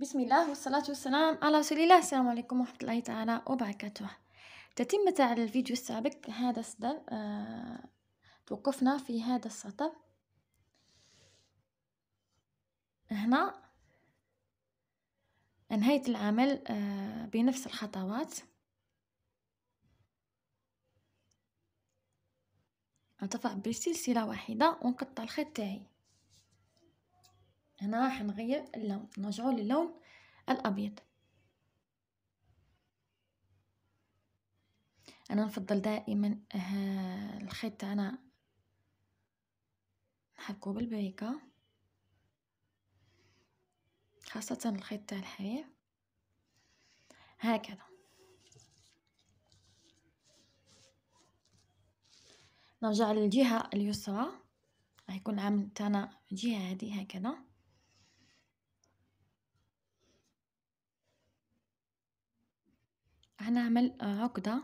بسم الله والصلاة والسلام على رسول الله السلام عليكم ورحمة الله تعالى وبركاته تتمة على الفيديو السابق هذا السطر آه توقفنا في هذا السطر هنا انهيت العمل آه بنفس الخطوات ارتفع بسلسلة واحدة ونقطع الخيط تاعي هنا راح نغير اللون نرجعه للون الأبيض أنا نفضل دائما آه، الخيط تاعنا نحكو بالبريكة خاصة الخيط تاع الحرير هكذا نرجع للجهة اليسرى راح يكون العمل تاعنا جهة هذه هكذا هنعمل عقدة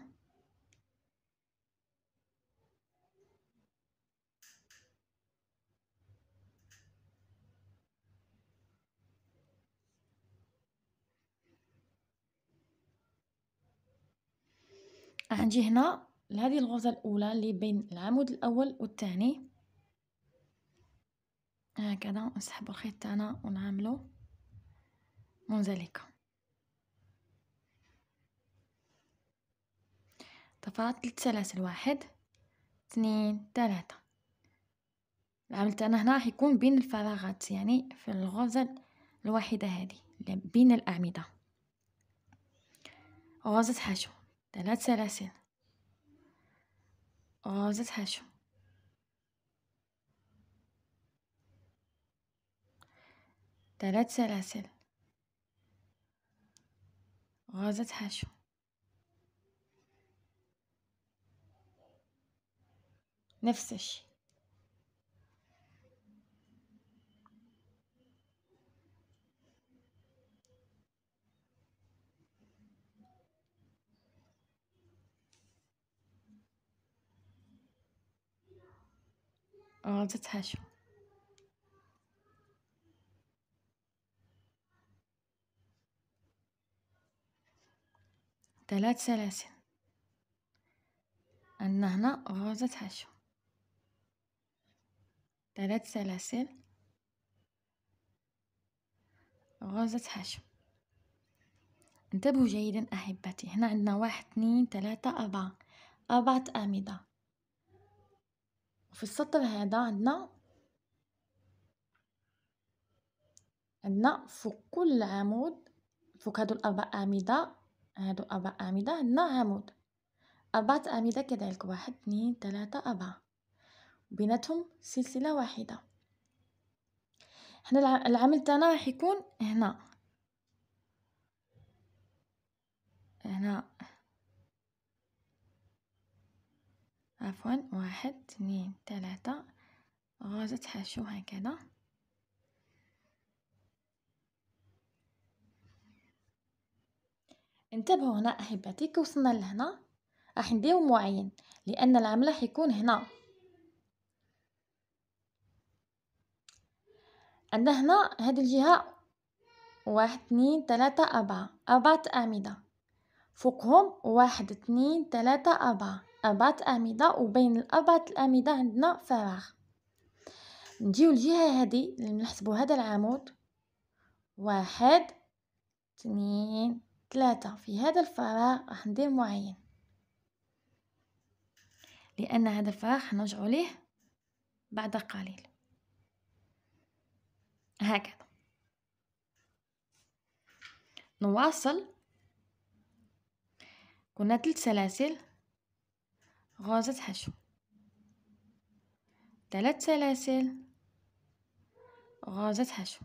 عندي هنا هذه الغرزة الأولى اللي بين العمود الأول والثاني هكذا نسحب الخيط تاعنا ونعمله منزلقه طفات ثلاث سلاسل واحد اثنين ثلاثة العمل تاعنا هنا راح يكون بين الفراغات يعني في الغرزة الواحدة هذه بين الأعمدة غرزة حشو ثلاث سلاسل غرزة حشو ثلاث سلاسل غرزة حشو نفس الشيء غلطتها آه، شو ثلاث سلاسل عندنا هنا غلطتها شو ثلاث سلاسل غازة حشو انتبهوا جيدا أحبتي هنا عندنا واحد اثنين ثلاثة أربعة أربعة أعمدة وفي السطر هذا عندنا عندنا فوق كل عمود فوق هادو الأربع أعمدة هادو أربع أعمدة عندنا عمود أربعة أعمدة كذلك واحد اثنين ثلاثة أربعة بيناتهم سلسله واحده احنا العامل تاعنا راح يكون هنا هنا عفوا واحد اثنين ثلاثة غازة حشو هكذا انتبهوا هنا احبتي كي وصلنا لهنا راح نديرو معين لان العمل راح يكون هنا عندنا هنا هاد الجهة واحد اثنين ثلاثة أربعة أربعة أعمدة فوقهم واحد اثنين ثلاثة أربعة أربعة أعمدة وبين الأربعة الأعمدة عندنا فراغ نجيو الجهة هادي نحسبو هذا العمود واحد اثنين ثلاثة في هذا الفراغ راح ندير معين لأن هذا الفراغ حنرجعو ليه بعد قليل هكذا نواصل كنا ثلاث سلاسل غازة حشو ثلاث سلاسل غازة حشو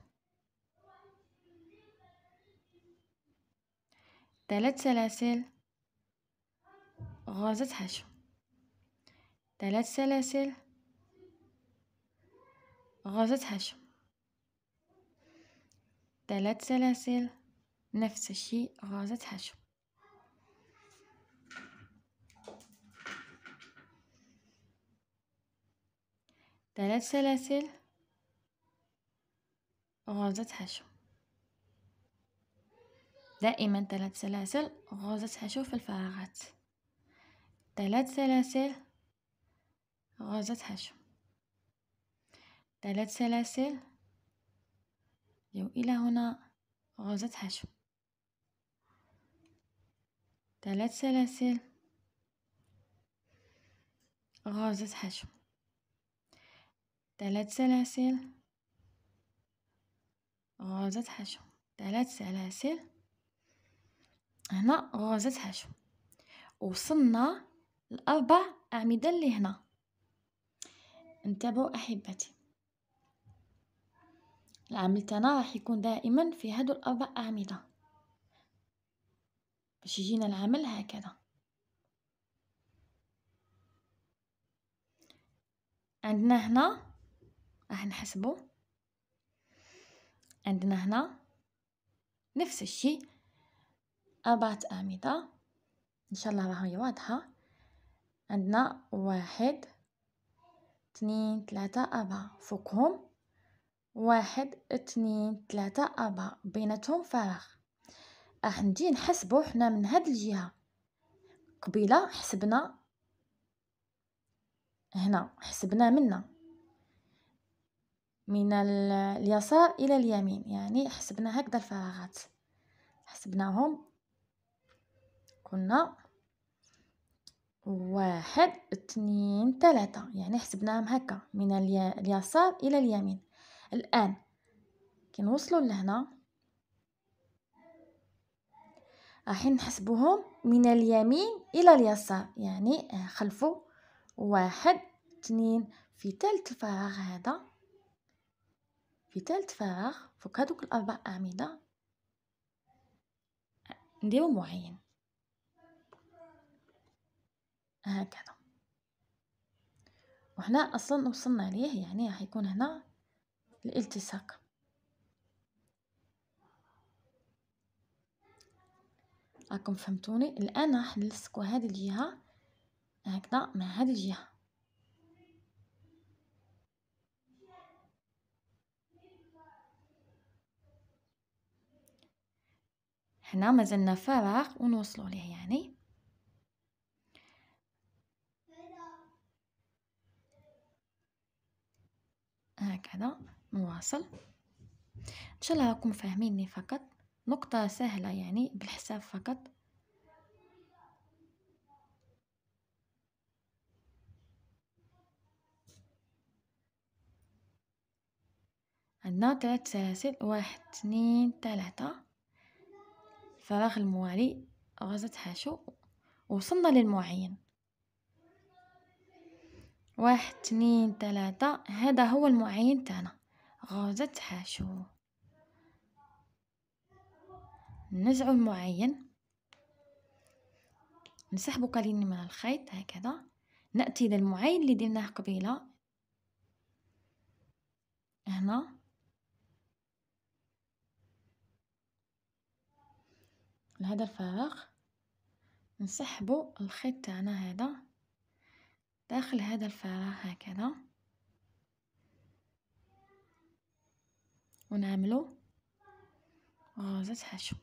ثلاث سلاسل غازة حشو ثلاث سلاسل غازة حشو ثلاث سلاسل نفس الشيء غازة حشو ثلاث سلاسل غازة حشو دائما ثلاث سلاسل غازة حشو في الفراغات ثلاث سلاسل غازة حشو ثلاث سلاسل وإلى هنا غرزة حشو ثلاث سلاسل غرزة حشو ثلاث سلاسل غرزة حشو ثلاث سلاسل هنا غرزة حشو وصلنا لأربع أعمدة اللي هنا انتبهوا أحبتي العامل تاعنا راح يكون دائما في هادو الأربع أعمدة باش يجينا العمل هكذا عندنا هنا راح نحسبو عندنا هنا نفس الشيء أربعة أعمدة إن شاء الله راهي واضحة عندنا واحد اثنين ثلاثة أربعة فوقهم واحد اثنين ثلاثة أربعة بيناتهم فراغ راح نجي نحسبو حنا من هاد الجهة قبيلة حسبنا هنا حسبنا منا من اليسار إلى اليمين يعني حسبنا هكذا الفراغات حسبناهم قلنا واحد اثنين ثلاثة يعني حسبناهم هكا من اليسار إلى اليمين الآن كي نوصلوا لهنا راح نحسبوهم من اليمين إلى اليسار يعني آه، خلفو واحد اثنين في ثالث الفراغ هذا في ثالث فراغ فوق هذوك الأربع أعمدة نديرو معين هكذا وهنا اصلا وصلنا ليه يعني راح يكون هنا الالتصاق راكم فهمتوني الان راح نلصقوا هذه الجهه هكذا مع هذه الجهه هنا مازلنا فراغ ونوصلوا ليه يعني هكذا نواصل ان شاء الله راكم فاهميني فقط نقطة سهلة يعني بالحساب فقط عندنا ثلاث سلاسل واحد اثنين ثلاثة الفراغ الموالي غزة حاشو وصلنا للمعين واحد اثنين ثلاثة هذا هو المعين تاعنا غازتها شو نزع المعين نسحب قليل من الخيط هكذا نأتي للمعين اللي ديناه قبيلة هنا لهذا الفراغ نسحبو الخيط تاعنا هذا داخل هذا الفراغ هكذا ونعملو غازة آه، حشو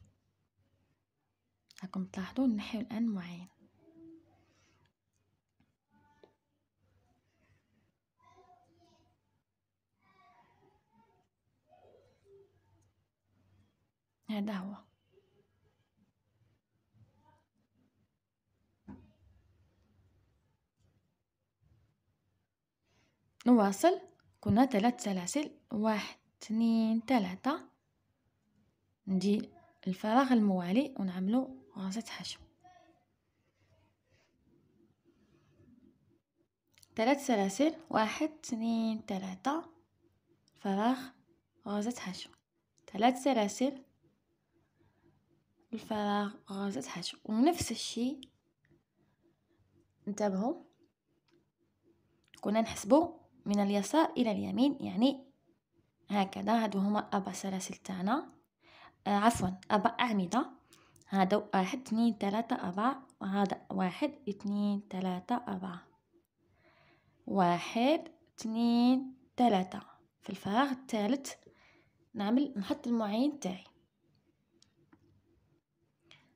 راكم تلاحظو نحيو الآن معين هذا هو نواصل كنا ثلاث سلاسل واحد اثنين ثلاثة ندي الفراغ الموالي ونعملو غرزة حشو ثلاث سلاسل واحد اثنين ثلاثة فراغ غرزة حشو ثلاث سلاسل الفراغ غرزة حشو ونفس الشي انتبهوا كنا نحسبو من اليسار الى اليمين يعني هكذا هادو هما أبا سلاسل تاعنا آه عفوا أبا أعمدة هذا واحد اثنين ثلاثة أربعة وهذا واحد اثنين ثلاثة أربعة واحد اثنين ثلاثة في الفراغ الثالث نعمل نحط المعين تاعي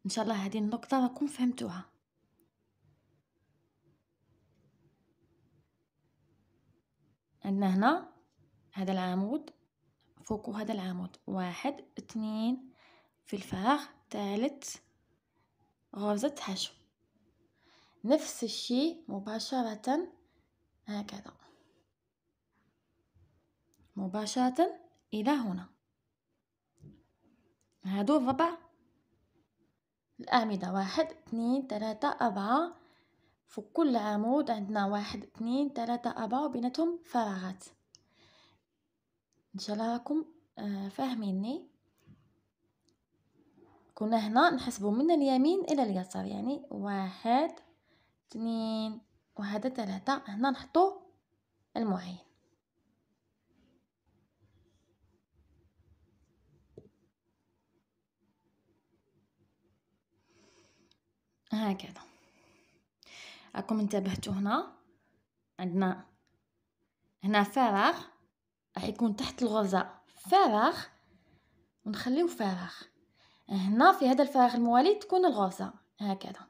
ان شاء الله هذه النقطة راكم فهمتوها عندنا هنا هذا العمود فوق هذا العمود واحد اثنين في الفراغ ثالث غرزة حشو نفس الشيء مباشرة هكذا مباشرة إلى هنا هادو ربع الأعمدة واحد اثنين ثلاثة أربعة فوق كل عمود عندنا واحد اثنين ثلاثة أربعة وبينتهم فراغات ان شاء الله راكم آه، فاهميني كنا هنا نحسبوا من اليمين الى اليسار يعني واحد اثنين وهذا ثلاثة هنا نحطو المعين هكذا راكم انتبهتوا هنا عندنا هنا فراغ راح يكون تحت الغرزة فراغ ونخليه فراغ هنا في هذا الفراغ الموالي تكون الغرزة هكذا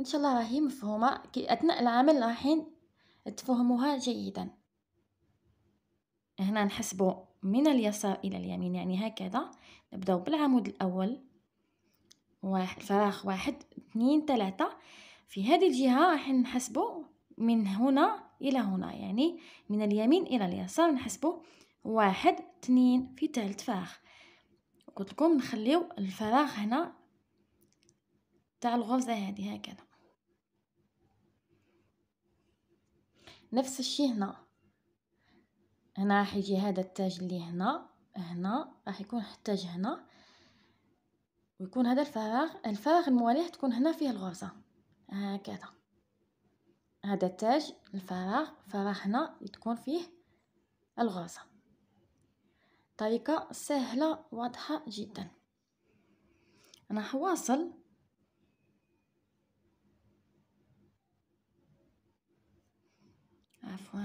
ان شاء الله راهي مفهومه كي اثناء العمل راحين تفهموها جيدا هنا نحسبه من اليسار الى اليمين يعني هكذا نبداو بالعمود الاول واحد فراغ واحد اثنين ثلاثة في هذه الجهة راح نحسبه من هنا إلى هنا يعني من اليمين إلى اليسار نحسبه واحد اثنين في تالت فراغ قلت لكم نخليو الفراغ هنا تاع الغرزة هذه هكذا نفس الشي هنا هنا راح يجي هذا التاج اللي هنا هنا راح يكون تاج هنا ويكون هذا الفراغ الفراغ المواليه تكون هنا فيه الغرزة هكذا هذا تاج الفراغ فراغ هنا تكون فيه الغوصة طريقة سهلة واضحة جدا أنا حواصل عفوا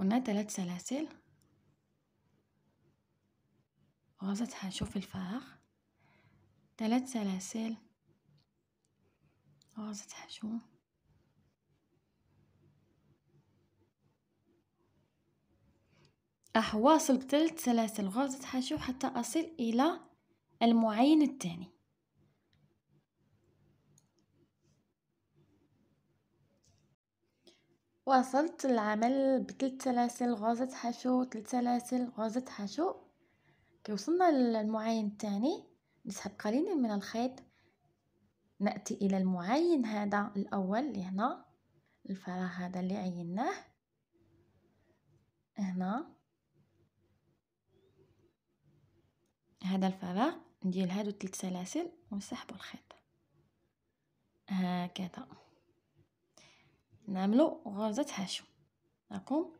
كنا ثلاث سلاسل غلط هنشوف الفراغ ثلاث سلاسل غلط هشوف راح واصل بثلاث سلاسل غلط حشو حتى أصل إلى المعين الثاني وصلت العمل بثلاث سلاسل غازة حشو ثلاث سلاسل غازة حشو كي وصلنا للمعين الثاني نسحب قليلا من الخيط نأتي إلى المعين هذا الأول اللي هنا الفراغ هذا اللي عيناه هنا هذا الفراغ ندير هادو ثلاث سلاسل ونسحبوا الخيط هكذا نعملو غرزه حشو راكم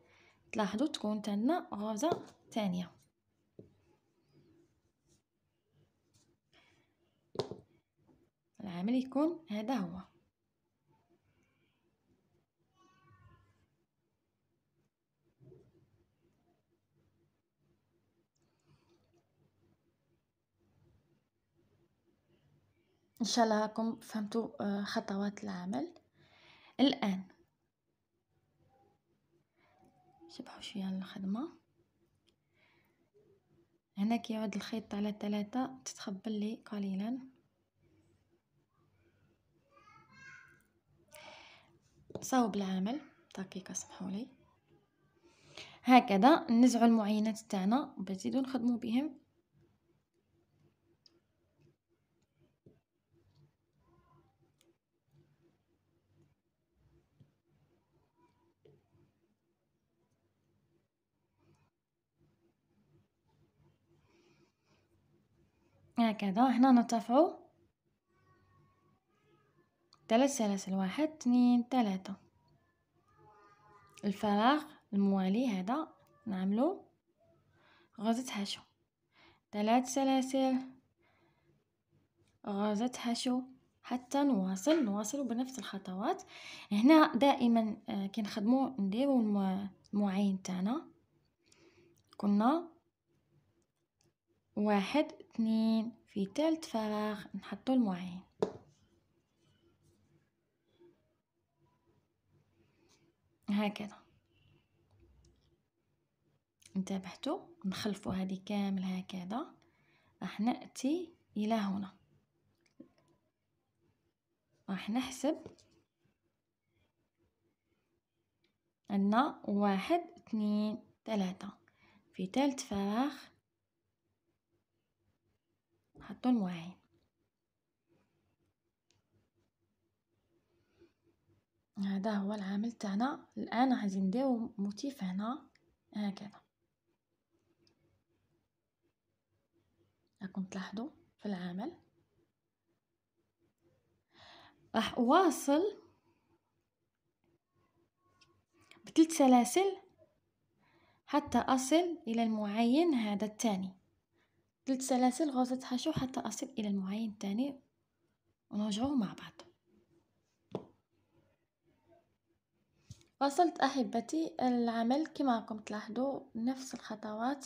تلاحظوا تكون عندنا غرزه ثانيه العمل يكون هذا هو ان شاء الله راكم فهمتوا آه، خطوات العمل الان شبحوا شوية على الخدمة هنا كيعود الخيط على ثلاثة تتخبل لي قليلا صوب العمل دقيقة سمحولي هكذا نزعوا المعينات تاعنا باش نزيدو نخدمو بهم هكذا هنا نرتفعو ثلاث سلاسل واحد اثنين ثلاثة الفراغ الموالي هذا نعملو غرزة حشو ثلاث سلاسل غرزة حشو حتى نواصل نواصل بنفس الخطوات هنا دائما آه، كنخدمو نديرو المعين تاعنا كنا واحد اثنين في ثالث فراغ نحطو المعين هكذا انتبهتوا نخلفوا هذه كامل هكذا راح ناتي الى هنا راح نحسب عندنا واحد اثنين ثلاثة في ثالث فراغ حطهم واعين هذا هو العامل تاعنا الان غادي نديرو موتيف هنا هكذا راكم تلاحظوا في العمل راح اواصل بثلاث سلاسل حتى اصل الى المعين هذا الثاني ثلاث سلاسل غرزة حشو حتى أصل إلى المعين الثاني ونرجعوه مع بعض وصلت أحبتي العمل كما راكم تلاحظوا نفس الخطوات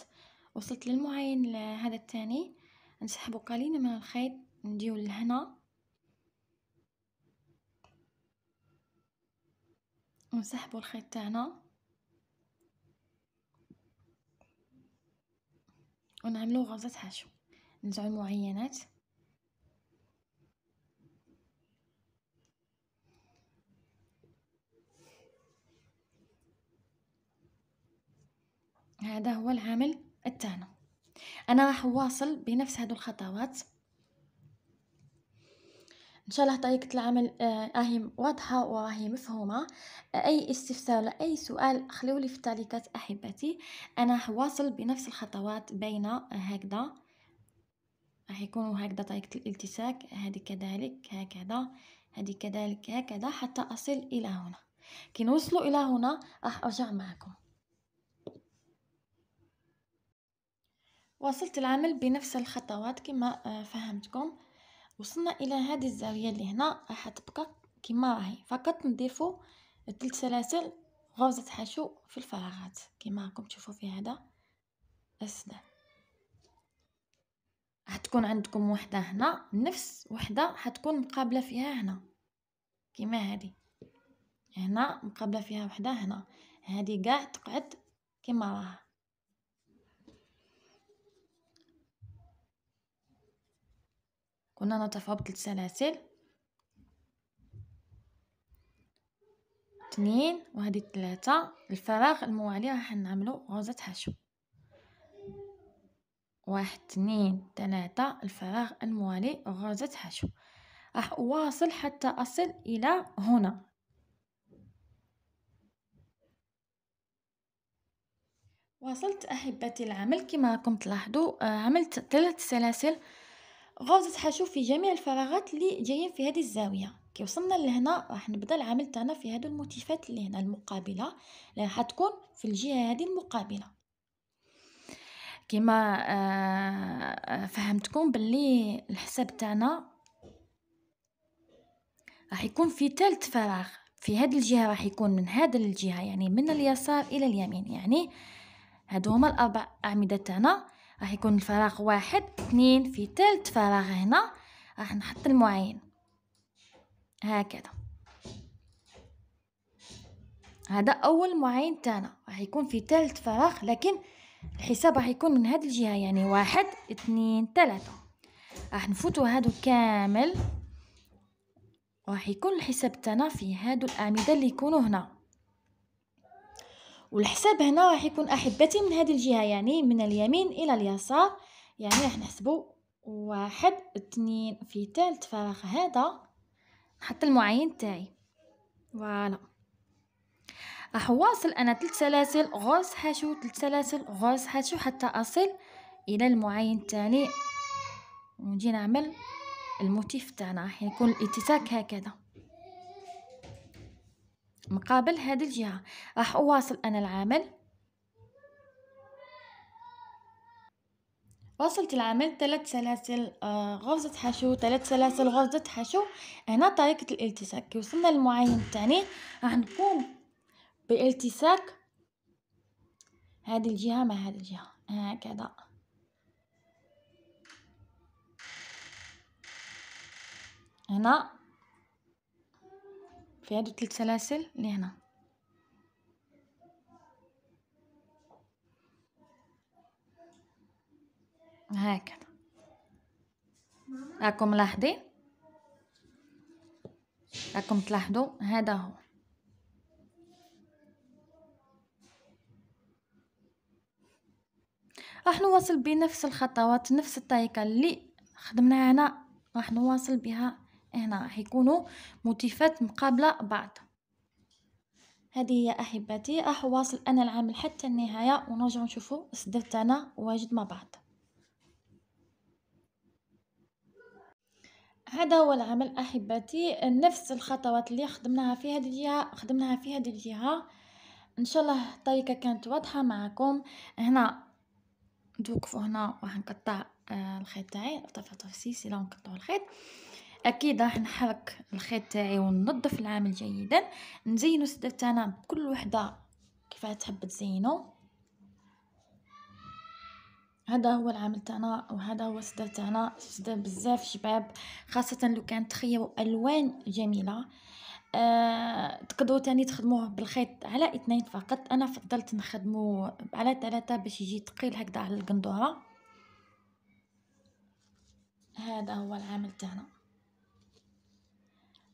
وصلت للمعين هذا الثاني نسحبو قليلا من الخيط نديو لهنا ونسحبو الخيط تاعنا ونعملو غلطة حشو نزعو المعينات هذا هو العامل الثاني انا راح اواصل بنفس هذه الخطوات ان شاء الله طريقه العمل آه، راهي واضحه وراهي مفهومه اي استفسار ولا اي سؤال خليولي في التعليقات احبتي انا حواصل بنفس الخطوات بين آه، هكذا راح يكونوا هكذا طريقه الالتساك هذه كذلك هكذا هذه كذلك هكذا حتى اصل الى هنا كي نوصلوا الى هنا راح ارجع معكم واصلت العمل بنفس الخطوات كما آه، فهمتكم وصلنا الى هذه الزاويه اللي هنا راح تبقى كما راهي فقط نضيفو ثلاث سلاسل غوزة حشو في الفراغات كما راكم تشوفوا في هذا السدان راح تكون عندكم وحده هنا نفس وحده حتكون مقابله فيها هنا كما هذه هنا مقابله فيها وحده هنا هذه قاع تقعد كما راها قلنا نطفها بثلاث سلاسل اثنين وهذه ثلاثة الفراغ الموالي راح نعملو غرزة حشو واحد اثنين ثلاثة الفراغ الموالي غرزة حشو راح أواصل حتى أصل إلى هنا واصلت أحبتي العمل كما راكم تلاحظوا آه، عملت ثلاث سلاسل غوزة حشوف في جميع الفراغات اللي جايين في هذه الزاويه كي وصلنا لهنا راح نبدا العمل تاعنا في هادو الموتيفات اللي هنا المقابله اللي راح تكون في الجهه هذه المقابله كما آه، آه، فهمتكم باللي الحساب تاعنا راح يكون في ثالث فراغ في هاد الجهه راح يكون من هاد الجهه يعني من اليسار الى اليمين يعني هادو هما الاربع اعمده تاعنا راح يكون الفراغ واحد اثنين في ثالث فراغ هنا راح نحط المعين هكذا هذا اول معين تاعنا راح يكون في ثالث فراغ لكن الحساب راح يكون من هاد الجهه يعني واحد اثنين ثلاثة راح نفوتوا هادو كامل راح يكون الحساب تاعنا في هادو الاعمده اللي يكونوا هنا والحساب هنا راح يكون احبتي من هذه الجهه يعني من اليمين الى اليسار يعني راح نحسبوا واحد اثنين في ثالث فراغ هذا نحط المعين تاعي فوالا راح واصل انا ثلاث سلاسل غرز حشو ثلاث سلاسل غرز حشو حتى اصل الى المعين الثاني ونجي نعمل الموتيف تاعنا راح يكون الاتساك هكذا مقابل هاد الجهة راح أواصل أنا العمل وصلت العمل ثلاث سلاسل غرزة آه، حشو ثلاث سلاسل غرزة حشو هنا طريقة الالتساك وصلنا للمعين الثاني راح نقوم بالالتساك هذه الجهة مع هذه الجهة هكذا هنا في هادو ثلاث سلاسل لهنا هكذا راكم ملاحظين راكم تلاحظوا هذا هو راح نواصل بنفس الخطوات نفس الطريقه اللي خدمناها هنا راح نواصل بها هنا حيكونوا موتيفات مقابلة بعض هذه هي احبتي راح أه، واصل انا العمل حتى النهايه ونرجع نشوفوا الصدر تاعنا واجد مع بعض هذا هو العمل احبتي نفس الخطوات اللي خدمناها في هذه الجهه خدمناها في هذه الجهه ان شاء الله الطريقه كانت واضحه معكم هنا توقفوا هنا راح نقطع آه، الخيط تاعي طفطف طرف سيسي لو الخيط اكيد راح نحرك الخيط تاعي وننظف العامل جيدا نزينو السدر تاعنا بكل وحده كيف تحب تزينو هذا هو العمل تاعنا وهذا هو السدر تاعنا السدر بزاف شباب خاصه لو كان تخيو الوان جميله أه تقدروا تاني تخدموه بالخيط على اثنين فقط انا فضلت نخدمو على ثلاثه باش يجي ثقيل هكذا على القندوره هذا هو العمل تاعنا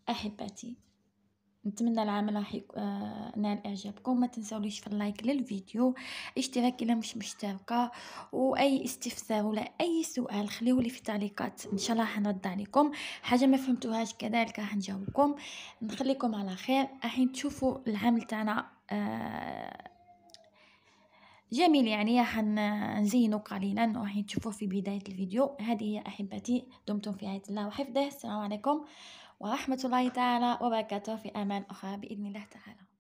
أحبتي نتمنى العمل راح يك... آه، نال اعجابكم ما تنساوليش في اللايك للفيديو اشتراك الا مش مشتركه واي استفسار ولا اي سؤال خليه لي في التعليقات ان شاء الله حنرد عليكم حاجه ما فهمتوهاش كذلك راح نجاوبكم نخليكم على خير الحين تشوفوا العمل تاعنا آه، جميل يعني حنزينه قليلا راح تشوفوه في بدايه الفيديو هذه هي احبتي دمتم في عيد الله وحفظه السلام عليكم ورحمة الله تعالى وبركاته في أمان أخرى بإذن الله تعالى